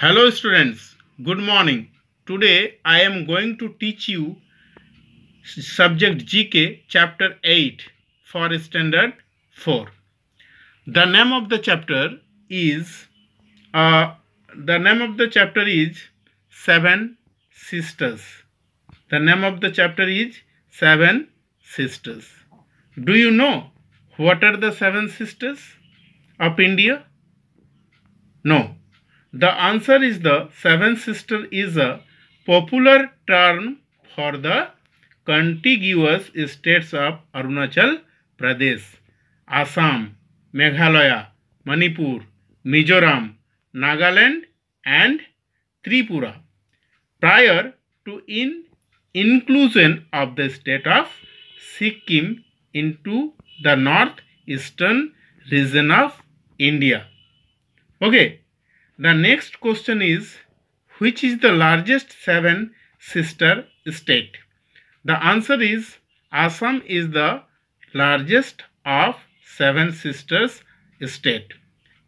Hello students, good morning. Today I am going to teach you subject GK chapter 8 for standard 4. The name of the chapter is uh, the name of the chapter is Seven Sisters. The name of the chapter is Seven Sisters. Do you know what are the seven sisters of India? No the answer is the seven sister is a popular term for the contiguous states of Arunachal Pradesh, Assam, Meghalaya, Manipur, Mizoram, Nagaland and Tripura prior to in inclusion of the state of Sikkim into the northeastern region of India. Okay. The next question is which is the largest seven sister state? The answer is Assam is the largest of seven sisters state.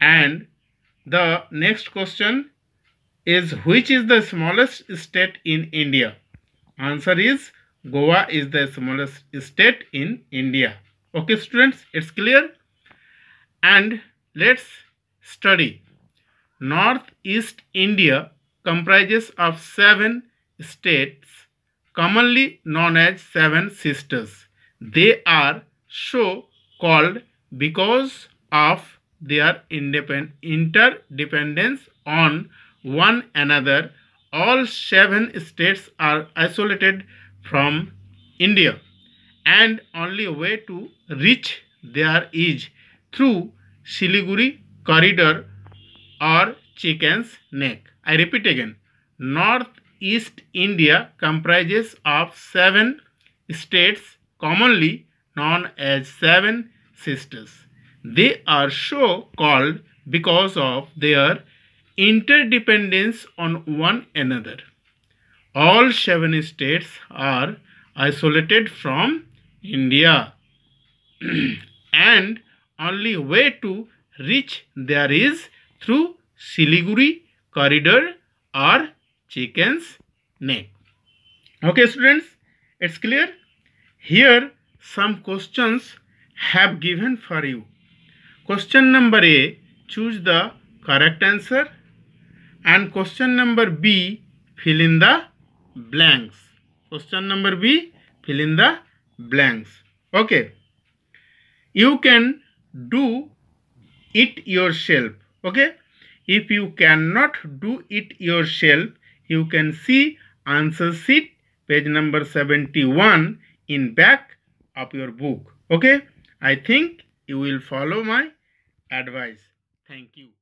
And the next question is which is the smallest state in India? Answer is Goa is the smallest state in India. Okay students, it's clear? And let's study Northeast India comprises of seven states commonly known as seven sisters. They are so called because of their interdependence on one another. All seven states are isolated from India and only way to reach there is through Siliguri corridor or chicken's neck. I repeat again, Northeast India comprises of seven states commonly known as seven sisters. They are so called because of their interdependence on one another. All seven states are isolated from India and only way to reach there is through Siliguri corridor or chicken's neck. Okay students, it's clear? Here some questions have given for you. Question number A, choose the correct answer. And question number B, fill in the blanks. Question number B, fill in the blanks. Okay. You can do it yourself okay if you cannot do it yourself you can see answer sheet page number 71 in back of your book okay i think you will follow my advice thank you